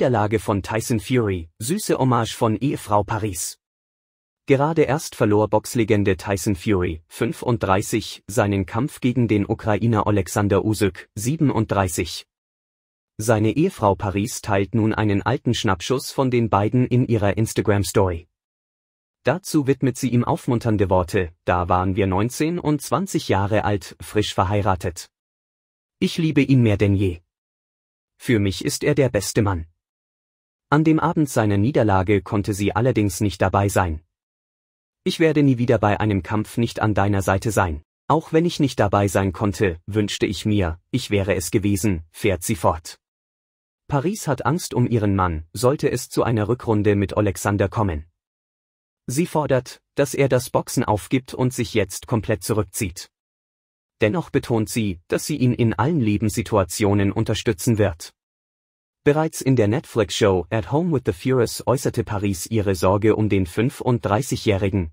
Niederlage von Tyson Fury, süße Hommage von Ehefrau Paris. Gerade erst verlor Boxlegende Tyson Fury, 35, seinen Kampf gegen den Ukrainer Alexander Usyk, 37. Seine Ehefrau Paris teilt nun einen alten Schnappschuss von den beiden in ihrer Instagram-Story. Dazu widmet sie ihm aufmunternde Worte, da waren wir 19 und 20 Jahre alt, frisch verheiratet. Ich liebe ihn mehr denn je. Für mich ist er der beste Mann. An dem Abend seiner Niederlage konnte sie allerdings nicht dabei sein. Ich werde nie wieder bei einem Kampf nicht an deiner Seite sein. Auch wenn ich nicht dabei sein konnte, wünschte ich mir, ich wäre es gewesen, fährt sie fort. Paris hat Angst um ihren Mann, sollte es zu einer Rückrunde mit Alexander kommen. Sie fordert, dass er das Boxen aufgibt und sich jetzt komplett zurückzieht. Dennoch betont sie, dass sie ihn in allen Lebenssituationen unterstützen wird. Bereits in der Netflix-Show At Home with the Furious äußerte Paris ihre Sorge um den 35-Jährigen.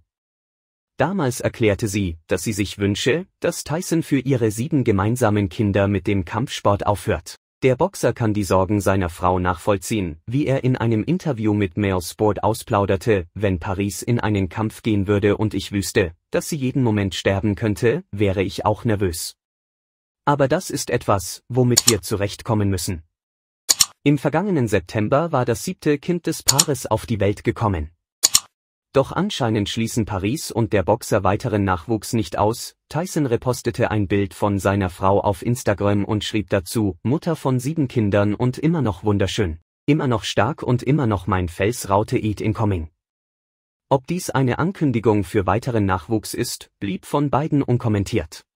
Damals erklärte sie, dass sie sich wünsche, dass Tyson für ihre sieben gemeinsamen Kinder mit dem Kampfsport aufhört. Der Boxer kann die Sorgen seiner Frau nachvollziehen, wie er in einem Interview mit Mail Sport ausplauderte, wenn Paris in einen Kampf gehen würde und ich wüsste, dass sie jeden Moment sterben könnte, wäre ich auch nervös. Aber das ist etwas, womit wir zurechtkommen müssen. Im vergangenen September war das siebte Kind des Paares auf die Welt gekommen. Doch anscheinend schließen Paris und der Boxer weiteren Nachwuchs nicht aus. Tyson repostete ein Bild von seiner Frau auf Instagram und schrieb dazu, Mutter von sieben Kindern und immer noch wunderschön. Immer noch stark und immer noch mein Fels raute Eat incoming. Ob dies eine Ankündigung für weiteren Nachwuchs ist, blieb von beiden unkommentiert.